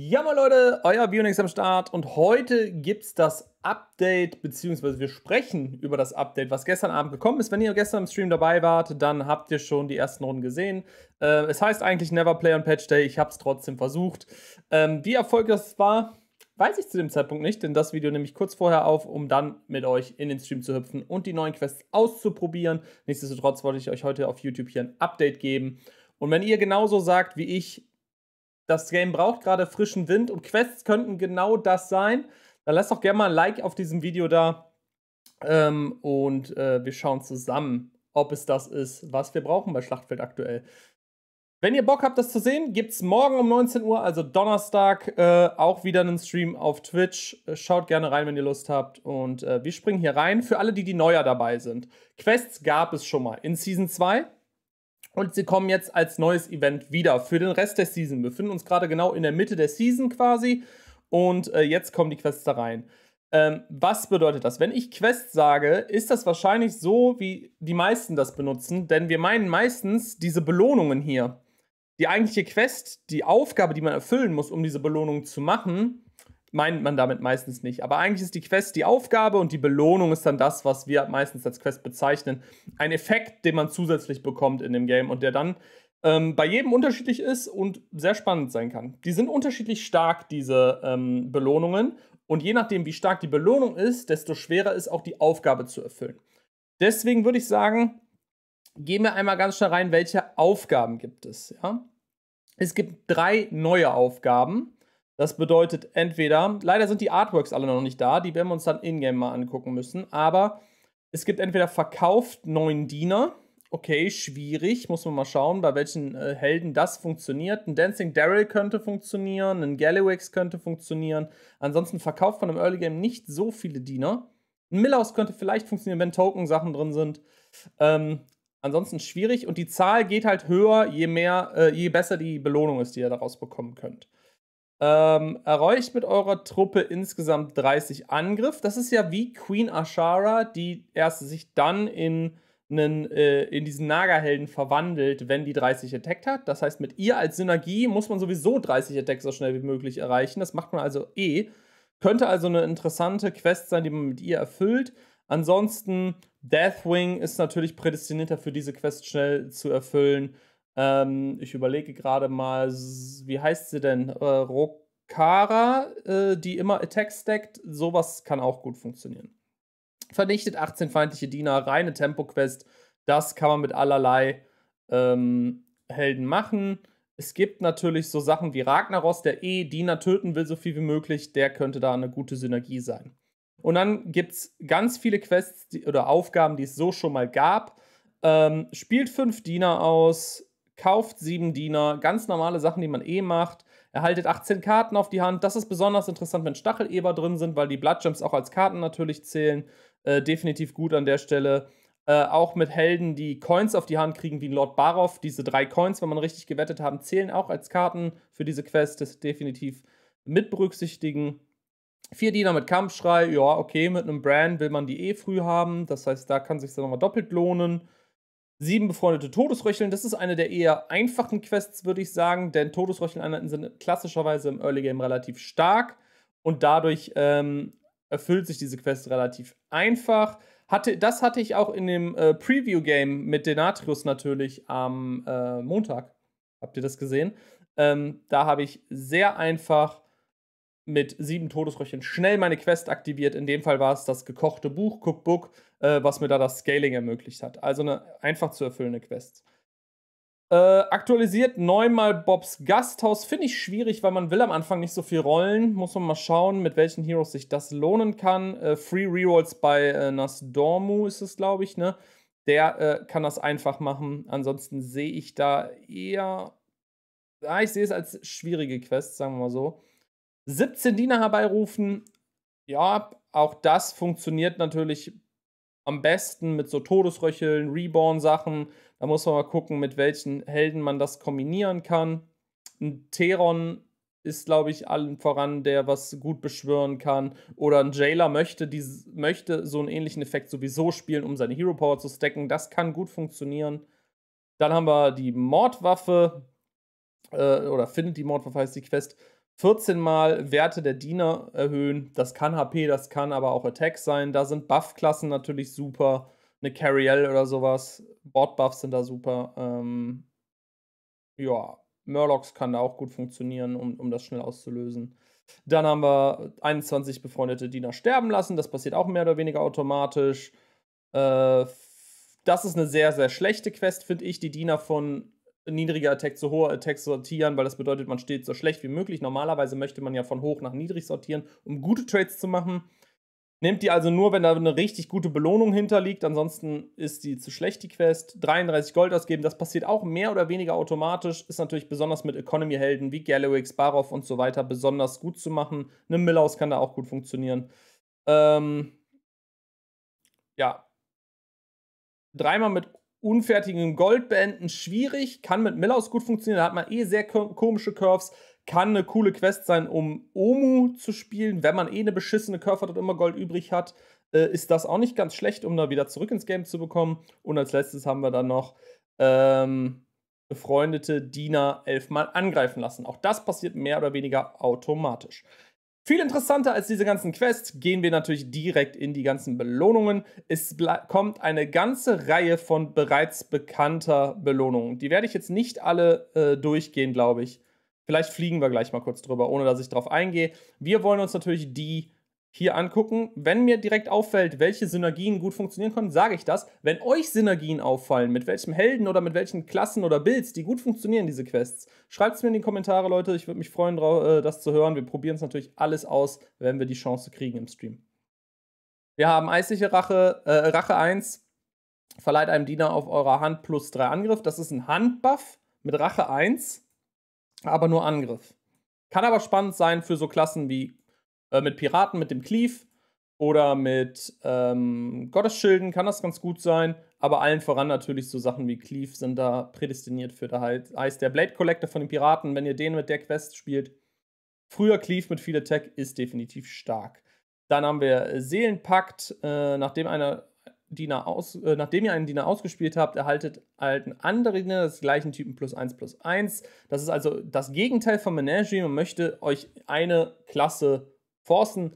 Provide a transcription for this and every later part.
Ja, mal Leute, euer Bionix am Start und heute gibt es das Update, beziehungsweise wir sprechen über das Update, was gestern Abend gekommen ist. Wenn ihr gestern im Stream dabei wart, dann habt ihr schon die ersten Runden gesehen. Äh, es heißt eigentlich Never Play on Patch Day, ich habe es trotzdem versucht. Ähm, wie erfolgreich das war, weiß ich zu dem Zeitpunkt nicht, denn das Video nehme ich kurz vorher auf, um dann mit euch in den Stream zu hüpfen und die neuen Quests auszuprobieren. Nichtsdestotrotz wollte ich euch heute auf YouTube hier ein Update geben. Und wenn ihr genauso sagt wie ich, das Game braucht gerade frischen Wind und Quests könnten genau das sein. Dann lasst doch gerne mal ein Like auf diesem Video da ähm, und äh, wir schauen zusammen, ob es das ist, was wir brauchen bei Schlachtfeld aktuell. Wenn ihr Bock habt, das zu sehen, gibt es morgen um 19 Uhr, also Donnerstag, äh, auch wieder einen Stream auf Twitch. Äh, schaut gerne rein, wenn ihr Lust habt. Und äh, wir springen hier rein für alle, die, die neuer dabei sind. Quests gab es schon mal in Season 2. Und sie kommen jetzt als neues Event wieder für den Rest der Season. Wir befinden uns gerade genau in der Mitte der Season quasi. Und äh, jetzt kommen die Quests da rein. Ähm, was bedeutet das? Wenn ich Quest sage, ist das wahrscheinlich so, wie die meisten das benutzen, denn wir meinen meistens diese Belohnungen hier. Die eigentliche Quest, die Aufgabe, die man erfüllen muss, um diese Belohnung zu machen, meint man damit meistens nicht. Aber eigentlich ist die Quest die Aufgabe und die Belohnung ist dann das, was wir meistens als Quest bezeichnen. Ein Effekt, den man zusätzlich bekommt in dem Game und der dann ähm, bei jedem unterschiedlich ist und sehr spannend sein kann. Die sind unterschiedlich stark, diese ähm, Belohnungen. Und je nachdem, wie stark die Belohnung ist, desto schwerer ist auch die Aufgabe zu erfüllen. Deswegen würde ich sagen, gehen wir einmal ganz schnell rein, welche Aufgaben gibt es. Ja? Es gibt drei neue Aufgaben das bedeutet entweder, leider sind die Artworks alle noch nicht da, die werden wir uns dann in-game mal angucken müssen, aber es gibt entweder verkauft neun Diener, okay, schwierig, muss man mal schauen, bei welchen äh, Helden das funktioniert. Ein Dancing Daryl könnte funktionieren, ein Gallowix könnte funktionieren. Ansonsten verkauft von einem Early Game nicht so viele Diener. Ein Millhouse könnte vielleicht funktionieren, wenn Token-Sachen drin sind. Ähm, ansonsten schwierig und die Zahl geht halt höher, je mehr, äh, je besser die Belohnung ist, die ihr daraus bekommen könnt. Ähm, erreicht mit eurer Truppe insgesamt 30 Angriff. Das ist ja wie Queen Ashara, die erst sich dann in, einen, äh, in diesen Naga-Helden verwandelt, wenn die 30 Attack hat. Das heißt, mit ihr als Synergie muss man sowieso 30 Attack so schnell wie möglich erreichen. Das macht man also eh. Könnte also eine interessante Quest sein, die man mit ihr erfüllt. Ansonsten, Deathwing ist natürlich prädestinierter für diese Quest schnell zu erfüllen. Ähm, ich überlege gerade mal, wie heißt sie denn? Äh, Rokara, äh, die immer Attack stackt. Sowas kann auch gut funktionieren. Vernichtet 18 feindliche Diener, reine Tempo-Quest. Das kann man mit allerlei ähm, Helden machen. Es gibt natürlich so Sachen wie Ragnaros, der eh Diener töten will, so viel wie möglich. Der könnte da eine gute Synergie sein. Und dann gibt es ganz viele Quests die, oder Aufgaben, die es so schon mal gab. Ähm, spielt fünf Diener aus, kauft sieben Diener, ganz normale Sachen, die man eh macht. Erhaltet 18 Karten auf die Hand. Das ist besonders interessant, wenn Stacheleber drin sind, weil die Bloodjumps auch als Karten natürlich zählen. Äh, definitiv gut an der Stelle. Äh, auch mit Helden, die Coins auf die Hand kriegen, wie Lord Barov. Diese drei Coins, wenn man richtig gewettet haben, zählen auch als Karten für diese Quest. Das definitiv mit berücksichtigen. Vier Diener mit Kampfschrei, ja, okay, mit einem Brand will man die eh früh haben. Das heißt, da kann sich dann nochmal doppelt lohnen. Sieben befreundete Todesröcheln, das ist eine der eher einfachen Quests, würde ich sagen, denn Todesröcheln-Einheiten sind klassischerweise im Early Game relativ stark und dadurch ähm, erfüllt sich diese Quest relativ einfach. Hatte, das hatte ich auch in dem äh, Preview-Game mit Denatrius natürlich am äh, Montag. Habt ihr das gesehen? Ähm, da habe ich sehr einfach mit sieben Todesröhrchen schnell meine Quest aktiviert. In dem Fall war es das gekochte Buch, Cookbook, äh, was mir da das Scaling ermöglicht hat. Also eine einfach zu erfüllende Quest. Äh, aktualisiert neunmal Bobs Gasthaus. Finde ich schwierig, weil man will am Anfang nicht so viel rollen. Muss man mal schauen, mit welchen Heroes sich das lohnen kann. Äh, Free Rerolls bei äh, Nasdormu ist es, glaube ich, ne? Der äh, kann das einfach machen. Ansonsten sehe ich da eher. Ah, ich sehe es als schwierige Quest, sagen wir mal so. 17 Diener herbeirufen. Ja, auch das funktioniert natürlich am besten mit so Todesröcheln, Reborn-Sachen. Da muss man mal gucken, mit welchen Helden man das kombinieren kann. Ein Theron ist, glaube ich, allen voran, der was gut beschwören kann. Oder ein Jailer möchte, die, möchte so einen ähnlichen Effekt sowieso spielen, um seine Hero Power zu stacken. Das kann gut funktionieren. Dann haben wir die Mordwaffe. Äh, oder findet die Mordwaffe heißt die Quest. 14 Mal Werte der Diener erhöhen. Das kann HP, das kann aber auch Attack sein. Da sind Buff-Klassen natürlich super. Eine Carriel oder sowas. Board-Buffs sind da super. Ähm, ja, Murlocs kann da auch gut funktionieren, um, um das schnell auszulösen. Dann haben wir 21 befreundete Diener sterben lassen. Das passiert auch mehr oder weniger automatisch. Äh, das ist eine sehr, sehr schlechte Quest, finde ich. Die Diener von niedriger Attack zu hoher Attack sortieren, weil das bedeutet, man steht so schlecht wie möglich. Normalerweise möchte man ja von hoch nach niedrig sortieren, um gute Trades zu machen. Nehmt die also nur, wenn da eine richtig gute Belohnung hinterliegt, ansonsten ist die zu schlecht, die Quest. 33 Gold ausgeben, das passiert auch mehr oder weniger automatisch, ist natürlich besonders mit Economy-Helden wie Galloway, Barov und so weiter besonders gut zu machen. Eine Millhouse kann da auch gut funktionieren. Ähm, ja. Dreimal mit unfertigen Gold beenden, schwierig, kann mit Millaus gut funktionieren, da hat man eh sehr komische Curves, kann eine coole Quest sein, um Omu zu spielen, wenn man eh eine beschissene Curve hat und immer Gold übrig hat, äh, ist das auch nicht ganz schlecht, um da wieder zurück ins Game zu bekommen. Und als letztes haben wir dann noch ähm, befreundete Diener elfmal angreifen lassen. Auch das passiert mehr oder weniger automatisch. Viel interessanter als diese ganzen Quests gehen wir natürlich direkt in die ganzen Belohnungen. Es kommt eine ganze Reihe von bereits bekannter Belohnungen. Die werde ich jetzt nicht alle äh, durchgehen, glaube ich. Vielleicht fliegen wir gleich mal kurz drüber, ohne dass ich darauf eingehe. Wir wollen uns natürlich die hier angucken. Wenn mir direkt auffällt, welche Synergien gut funktionieren können, sage ich das. Wenn euch Synergien auffallen, mit welchem Helden oder mit welchen Klassen oder Builds, die gut funktionieren, diese Quests, schreibt es mir in die Kommentare, Leute. Ich würde mich freuen, äh, das zu hören. Wir probieren es natürlich alles aus, wenn wir die Chance kriegen im Stream. Wir haben Eisliche Rache, äh, Rache 1, verleiht einem Diener auf eurer Hand plus 3 Angriff. Das ist ein Handbuff mit Rache 1, aber nur Angriff. Kann aber spannend sein für so Klassen wie äh, mit Piraten, mit dem Cleave oder mit ähm, Gottesschilden kann das ganz gut sein. Aber allen voran natürlich so Sachen wie Cleave sind da prädestiniert für. Da heißt der Blade Collector von den Piraten, wenn ihr den mit der Quest spielt. Früher Cleave mit viel Attack ist definitiv stark. Dann haben wir Seelenpakt. Äh, nachdem, einer Diener aus, äh, nachdem ihr einen Diener ausgespielt habt, erhaltet halt einen Diener des gleichen Typen plus 1 plus 1. Das ist also das Gegenteil von Menagerie. Man möchte euch eine Klasse forcen.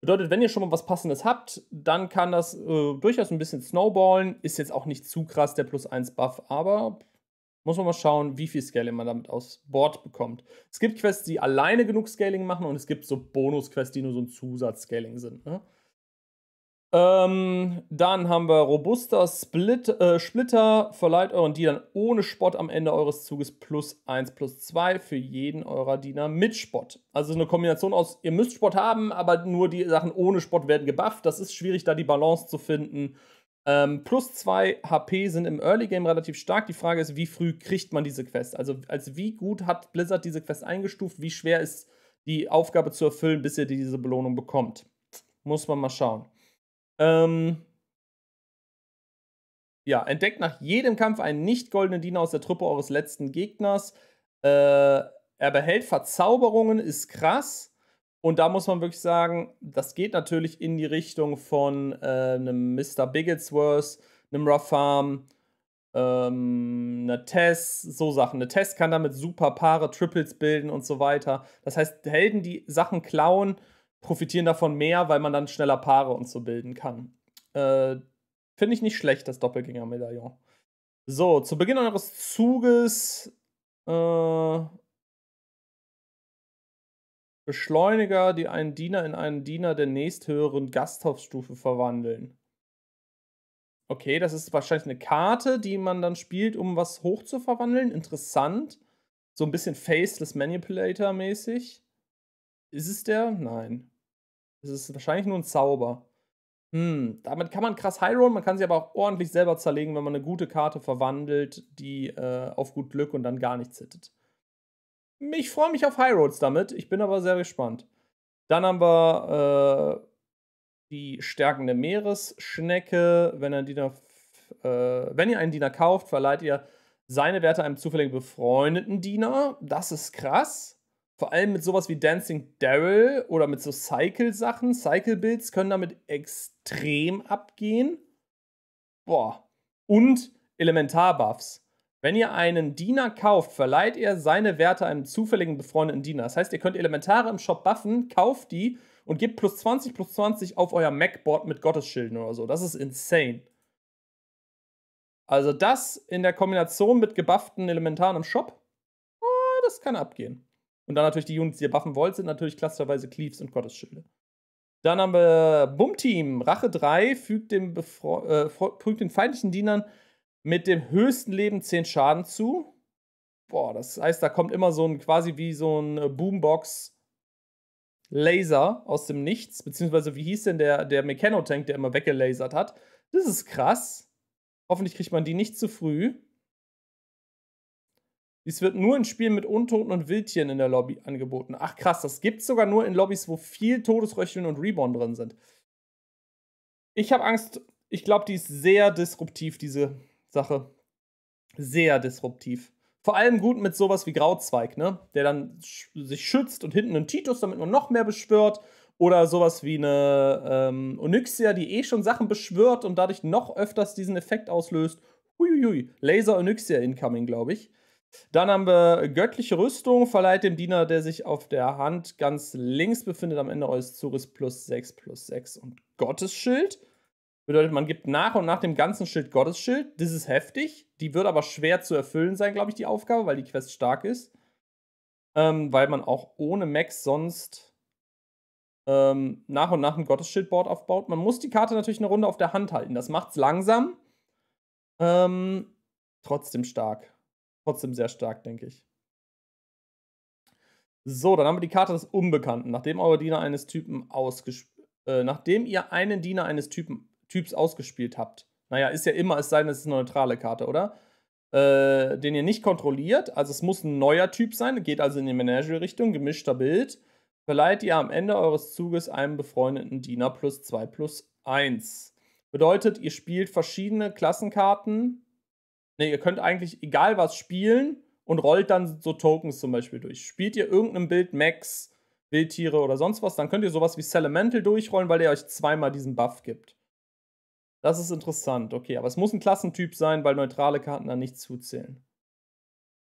Bedeutet, wenn ihr schon mal was Passendes habt, dann kann das äh, durchaus ein bisschen snowballen. Ist jetzt auch nicht zu krass der Plus 1 Buff, aber muss man mal schauen, wie viel Scaling man damit aus Bord bekommt. Es gibt Quests, die alleine genug Scaling machen und es gibt so Bonus-Quests, die nur so ein Zusatz-Scaling sind. Ne? Ähm, dann haben wir robuster Split, äh, Splitter. Verleiht euren Dienern ohne Spott am Ende eures Zuges plus 1 plus 2 für jeden eurer Diener mit Spott. Also eine Kombination aus, ihr müsst Spott haben, aber nur die Sachen ohne Spott werden gebufft. Das ist schwierig, da die Balance zu finden. Ähm, plus 2 HP sind im Early Game relativ stark. Die Frage ist, wie früh kriegt man diese Quest? Also, als wie gut hat Blizzard diese Quest eingestuft? Wie schwer ist die Aufgabe zu erfüllen, bis ihr diese Belohnung bekommt? Muss man mal schauen. Ähm, ja, entdeckt nach jedem Kampf einen nicht goldenen Diener aus der Truppe eures letzten Gegners. Äh, er behält Verzauberungen, ist krass. Und da muss man wirklich sagen, das geht natürlich in die Richtung von äh, einem Mr. Bigglesworth, einem Raffarm, ähm, eine Tess, so Sachen. Eine Tess kann damit super Paare, Triples bilden und so weiter. Das heißt, Helden, die Sachen klauen profitieren davon mehr, weil man dann schneller Paare und so bilden kann. Äh, Finde ich nicht schlecht, das Doppelgänger-Medaillon. So, zu Beginn eures Zuges äh, Beschleuniger, die einen Diener in einen Diener der nächsthöheren Gasthofstufe verwandeln. Okay, das ist wahrscheinlich eine Karte, die man dann spielt, um was hoch zu verwandeln. Interessant. So ein bisschen Faceless Manipulator mäßig. Ist es der? Nein. Es ist wahrscheinlich nur ein Zauber. Hm, damit kann man krass highrollen, man kann sie aber auch ordentlich selber zerlegen, wenn man eine gute Karte verwandelt, die äh, auf gut Glück und dann gar nichts hittet. Ich freue mich auf Highrolls damit, ich bin aber sehr gespannt. Dann haben wir äh, die stärkende Meeresschnecke. Wenn, ein Diener, äh, wenn ihr einen Diener kauft, verleiht ihr seine Werte einem zufällig befreundeten Diener. Das ist krass. Vor allem mit sowas wie Dancing Daryl oder mit so Cycle-Sachen, Cycle-Builds können damit extrem abgehen. Boah. Und Elementar-Buffs. Wenn ihr einen Diener kauft, verleiht ihr seine Werte einem zufälligen befreundeten Diener. Das heißt, ihr könnt Elementare im Shop buffen, kauft die und gebt plus 20 plus 20 auf euer MacBoard mit Gottesschilden oder so. Das ist insane. Also das in der Kombination mit gebufften Elementaren im Shop, oh, das kann abgehen. Und dann natürlich die Units, die ihr buffen wollt, sind natürlich klassischerweise Cleaves und Gottesschilde. Dann haben wir Bum-Team. Rache 3 fügt, dem äh, fügt den feindlichen Dienern mit dem höchsten Leben 10 Schaden zu. Boah, das heißt, da kommt immer so ein quasi wie so ein äh, Boombox Laser aus dem Nichts, beziehungsweise wie hieß denn der, der Mechanotank, der immer weggelasert hat. Das ist krass. Hoffentlich kriegt man die nicht zu früh. Dies wird nur in Spielen mit Untoten und Wildtieren in der Lobby angeboten. Ach krass, das gibt's sogar nur in Lobbys, wo viel Todesröcheln und Reborn drin sind. Ich habe Angst, ich glaube, die ist sehr disruptiv, diese Sache. Sehr disruptiv. Vor allem gut mit sowas wie Grauzweig, ne? Der dann sch sich schützt und hinten einen Titus, damit man noch mehr beschwört. Oder sowas wie eine ähm, Onyxia, die eh schon Sachen beschwört und dadurch noch öfters diesen Effekt auslöst. Uiuiui, Laser Onyxia incoming, glaube ich. Dann haben wir göttliche Rüstung, verleiht dem Diener, der sich auf der Hand ganz links befindet, am Ende eures Zuges plus 6 plus 6 und Gottesschild. Bedeutet, man gibt nach und nach dem ganzen Schild Gottesschild. Das ist heftig. Die wird aber schwer zu erfüllen sein, glaube ich, die Aufgabe, weil die Quest stark ist. Ähm, weil man auch ohne Max sonst ähm, nach und nach ein Gottesschildboard aufbaut. Man muss die Karte natürlich eine Runde auf der Hand halten. Das macht es langsam. Ähm, trotzdem stark trotzdem sehr stark, denke ich. So, dann haben wir die Karte des Unbekannten. Nachdem eure Diener eines Typen ausgespielt. Äh, nachdem ihr einen Diener eines Typen, Typs ausgespielt habt. Naja, ist ja immer, es sei denn, es ist eine neutrale Karte, oder? Äh, den ihr nicht kontrolliert. Also es muss ein neuer Typ sein, geht also in die Menagerie-Richtung, gemischter Bild. Verleiht ihr am Ende eures Zuges einem befreundeten Diener plus 2 plus 1. Bedeutet, ihr spielt verschiedene Klassenkarten Ne, ihr könnt eigentlich egal was spielen und rollt dann so Tokens zum Beispiel durch. Spielt ihr irgendein Bild Max, Wildtiere oder sonst was, dann könnt ihr sowas wie Selemental durchrollen, weil der euch zweimal diesen Buff gibt. Das ist interessant, okay. Aber es muss ein Klassentyp sein, weil neutrale Karten da nicht zuzählen.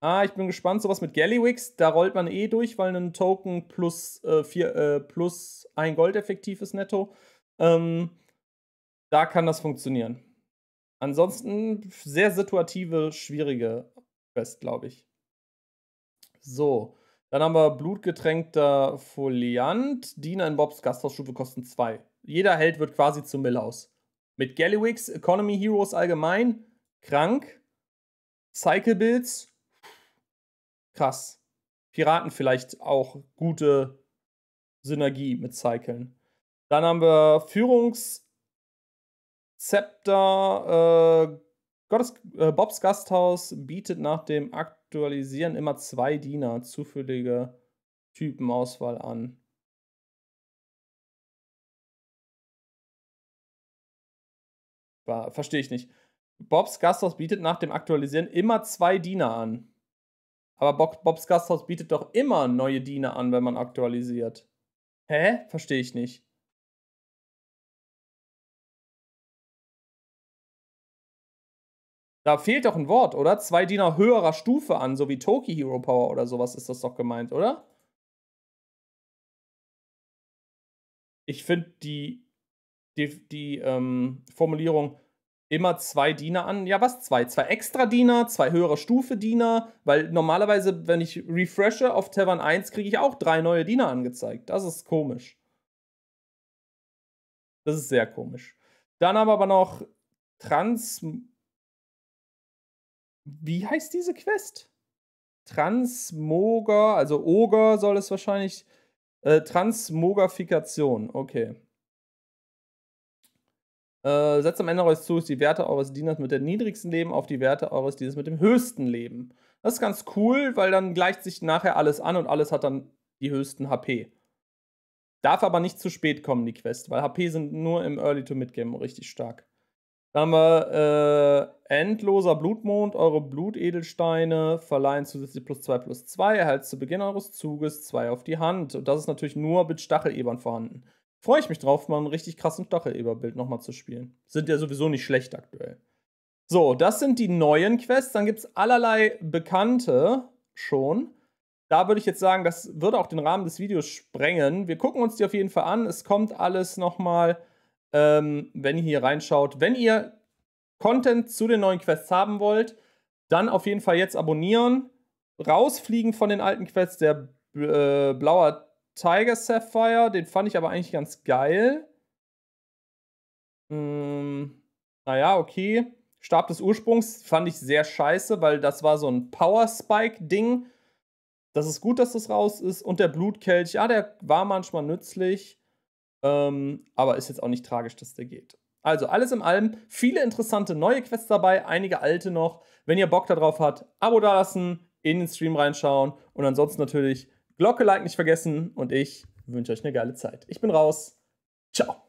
Ah, ich bin gespannt, sowas mit Gallywix, da rollt man eh durch, weil ein Token plus, äh, vier, äh, plus ein Gold effektiv ist netto. Ähm, da kann das funktionieren. Ansonsten sehr situative, schwierige Quest, glaube ich. So. Dann haben wir blutgetränkter Foliant. Diener in Bobs Gasthausstufe kosten zwei. Jeder Held wird quasi zum Milhouse. Mit Gallywigs, Economy Heroes allgemein, krank, Cycle Builds, krass. Piraten vielleicht auch gute Synergie mit Cyclen. Dann haben wir Führungs- Zepter, äh, Gottes, äh, Bobs Gasthaus bietet nach dem Aktualisieren immer zwei Diener zufällige Typenauswahl an. Verstehe ich nicht. Bobs Gasthaus bietet nach dem Aktualisieren immer zwei Diener an. Aber Bob, Bobs Gasthaus bietet doch immer neue Diener an, wenn man aktualisiert. Hä? Verstehe ich nicht. Da fehlt doch ein Wort, oder? Zwei Diener höherer Stufe an, so wie Toki Hero Power oder sowas ist das doch gemeint, oder? Ich finde die, die, die ähm, Formulierung immer zwei Diener an. Ja, was zwei? Zwei extra Diener, zwei höhere Stufe Diener, weil normalerweise, wenn ich refreshe auf Tavern 1, kriege ich auch drei neue Diener angezeigt. Das ist komisch. Das ist sehr komisch. Dann haben wir aber noch Trans wie heißt diese Quest? Transmoger, also Oger soll es wahrscheinlich. Äh, Transmogrifikation, okay. Äh, setzt am Ende eures Zuges die Werte eures Dieners mit dem niedrigsten Leben auf die Werte eures Dieners mit dem höchsten Leben. Das ist ganz cool, weil dann gleicht sich nachher alles an und alles hat dann die höchsten HP. Darf aber nicht zu spät kommen, die Quest, weil HP sind nur im Early to Mid Game richtig stark. Da haben wir äh, endloser Blutmond. Eure Blutedelsteine verleihen zusätzlich plus 2 plus 2. Erhält zu Beginn eures Zuges 2 auf die Hand. Und das ist natürlich nur mit Stachelebern vorhanden. Freue ich mich drauf, mal einen richtig krassen Stacheleberbild nochmal zu spielen. Sind ja sowieso nicht schlecht aktuell. So, das sind die neuen Quests. Dann gibt es allerlei bekannte schon. Da würde ich jetzt sagen, das würde auch den Rahmen des Videos sprengen. Wir gucken uns die auf jeden Fall an. Es kommt alles nochmal mal ähm, wenn ihr hier reinschaut. Wenn ihr Content zu den neuen Quests haben wollt, dann auf jeden Fall jetzt abonnieren. Rausfliegen von den alten Quests, der äh, blaue Tiger Sapphire, den fand ich aber eigentlich ganz geil. Hm, mm, naja, okay. Stab des Ursprungs fand ich sehr scheiße, weil das war so ein Power Spike-Ding. Das ist gut, dass das raus ist. Und der Blutkelch, ja, der war manchmal nützlich. Ähm, aber ist jetzt auch nicht tragisch, dass der geht. Also alles in allem, viele interessante neue Quests dabei, einige alte noch. Wenn ihr Bock darauf habt, Abo dalassen, in den Stream reinschauen und ansonsten natürlich Glocke, Like nicht vergessen und ich wünsche euch eine geile Zeit. Ich bin raus. Ciao.